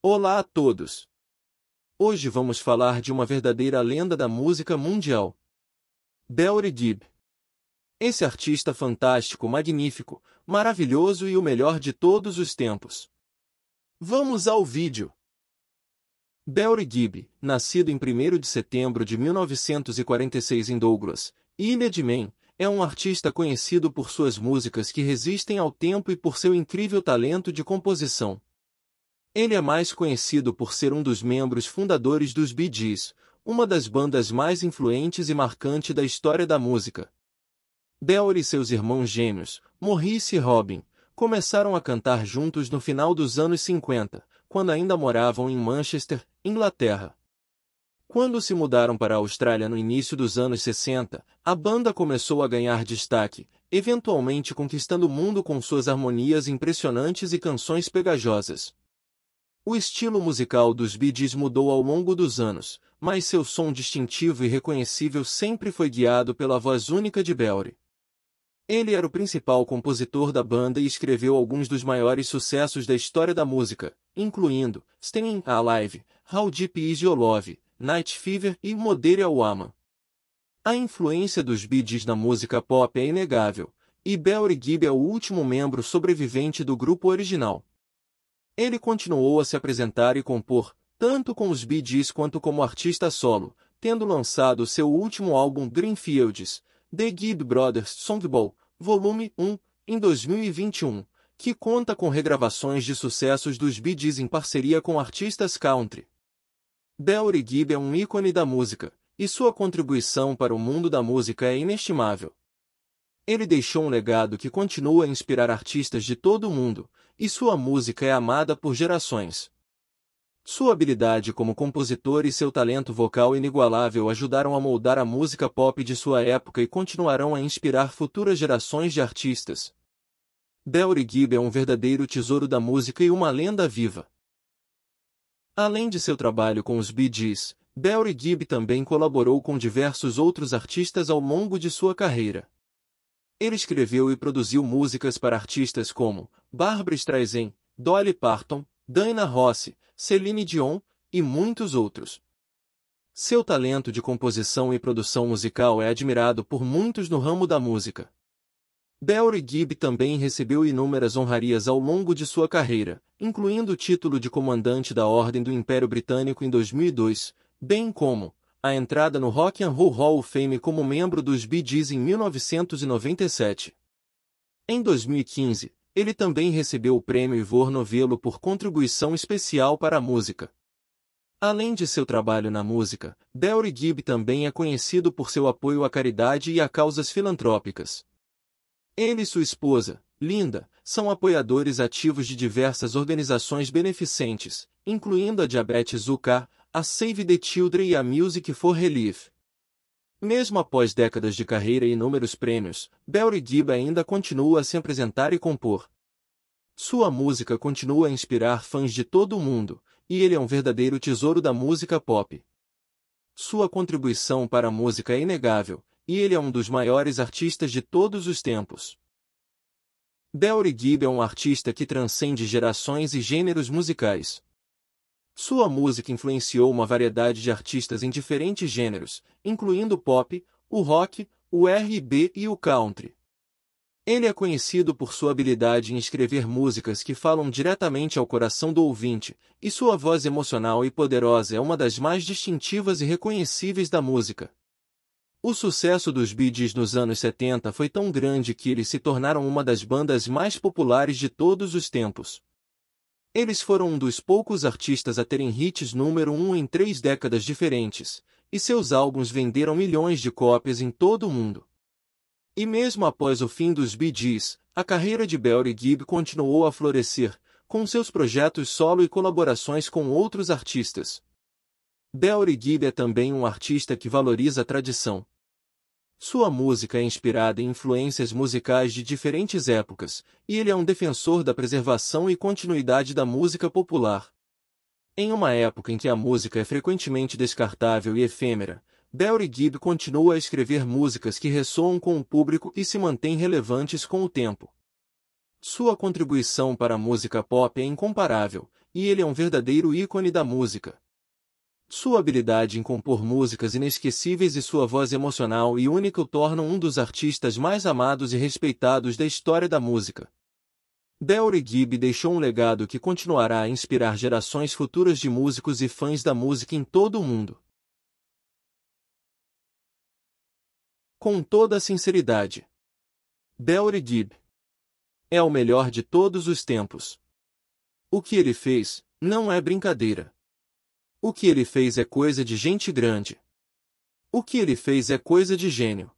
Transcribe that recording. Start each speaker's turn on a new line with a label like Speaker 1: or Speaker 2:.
Speaker 1: Olá a todos! Hoje vamos falar de uma verdadeira lenda da música mundial. Delry Gibb. Esse artista fantástico, magnífico, maravilhoso e o melhor de todos os tempos. Vamos ao vídeo. Delry Gibb, nascido em 1 de setembro de 1946 em Douglas, Ilha de Maine, é um artista conhecido por suas músicas que resistem ao tempo e por seu incrível talento de composição. Ele é mais conhecido por ser um dos membros fundadores dos Bee Gees, uma das bandas mais influentes e marcante da história da música. Del e seus irmãos gêmeos, Maurice e Robin, começaram a cantar juntos no final dos anos 50, quando ainda moravam em Manchester, Inglaterra. Quando se mudaram para a Austrália no início dos anos 60, a banda começou a ganhar destaque, eventualmente conquistando o mundo com suas harmonias impressionantes e canções pegajosas. O estilo musical dos Bee Gees mudou ao longo dos anos, mas seu som distintivo e reconhecível sempre foi guiado pela voz única de Belry. Ele era o principal compositor da banda e escreveu alguns dos maiores sucessos da história da música, incluindo Staying Alive, How Deep Is Your Love, Night Fever e Modere Ama. A influência dos Bee Gees na música pop é inegável, e Belry Gibb é o último membro sobrevivente do grupo original. Ele continuou a se apresentar e compor, tanto com os Bee Gees quanto como artista solo, tendo lançado seu último álbum Dreamfields, The Gibb Brothers Songbook*, Volume 1, em 2021, que conta com regravações de sucessos dos Bee Gees em parceria com artistas country. Delry Gibb é um ícone da música, e sua contribuição para o mundo da música é inestimável. Ele deixou um legado que continua a inspirar artistas de todo o mundo, e sua música é amada por gerações. Sua habilidade como compositor e seu talento vocal inigualável ajudaram a moldar a música pop de sua época e continuarão a inspirar futuras gerações de artistas. Delry Gibb é um verdadeiro tesouro da música e uma lenda viva. Além de seu trabalho com os Bee Gees, Delry Gibb também colaborou com diversos outros artistas ao longo de sua carreira. Ele escreveu e produziu músicas para artistas como Barbra Streisand, Dolly Parton, Dana Rossi, Celine Dion e muitos outros. Seu talento de composição e produção musical é admirado por muitos no ramo da música. Belry Gibb também recebeu inúmeras honrarias ao longo de sua carreira, incluindo o título de Comandante da Ordem do Império Britânico em 2002, bem como a entrada no Rock and Roll Hall of Fame como membro dos Bee Gees em 1997. Em 2015, ele também recebeu o prêmio Ivor Novello por contribuição especial para a música. Além de seu trabalho na música, Delry Gibb também é conhecido por seu apoio à caridade e a causas filantrópicas. Ele e sua esposa, Linda, são apoiadores ativos de diversas organizações beneficentes, incluindo a Diabetes UK, a Save the Children e a Music for Relief. Mesmo após décadas de carreira e inúmeros prêmios, Belry Gibb ainda continua a se apresentar e compor. Sua música continua a inspirar fãs de todo o mundo, e ele é um verdadeiro tesouro da música pop. Sua contribuição para a música é inegável, e ele é um dos maiores artistas de todos os tempos. Belry Gibb é um artista que transcende gerações e gêneros musicais. Sua música influenciou uma variedade de artistas em diferentes gêneros, incluindo o pop, o rock, o R&B e o country. Ele é conhecido por sua habilidade em escrever músicas que falam diretamente ao coração do ouvinte, e sua voz emocional e poderosa é uma das mais distintivas e reconhecíveis da música. O sucesso dos Beatles nos anos 70 foi tão grande que eles se tornaram uma das bandas mais populares de todos os tempos. Eles foram um dos poucos artistas a terem hits número um em três décadas diferentes, e seus álbuns venderam milhões de cópias em todo o mundo. E mesmo após o fim dos Bee Gees, a carreira de Barry Gibb continuou a florescer, com seus projetos solo e colaborações com outros artistas. Barry Gibb é também um artista que valoriza a tradição, sua música é inspirada em influências musicais de diferentes épocas, e ele é um defensor da preservação e continuidade da música popular. Em uma época em que a música é frequentemente descartável e efêmera, Delry Gibb continua a escrever músicas que ressoam com o público e se mantêm relevantes com o tempo. Sua contribuição para a música pop é incomparável, e ele é um verdadeiro ícone da música, sua habilidade em compor músicas inesquecíveis e sua voz emocional e única o tornam um dos artistas mais amados e respeitados da história da música. Delry Gibb deixou um legado que continuará a inspirar gerações futuras de músicos e fãs da música em todo o mundo. Com toda a sinceridade. Delry Gibb é o melhor de todos os tempos. O que ele fez não é brincadeira. O que ele fez é coisa de gente grande. O que ele fez é coisa de gênio.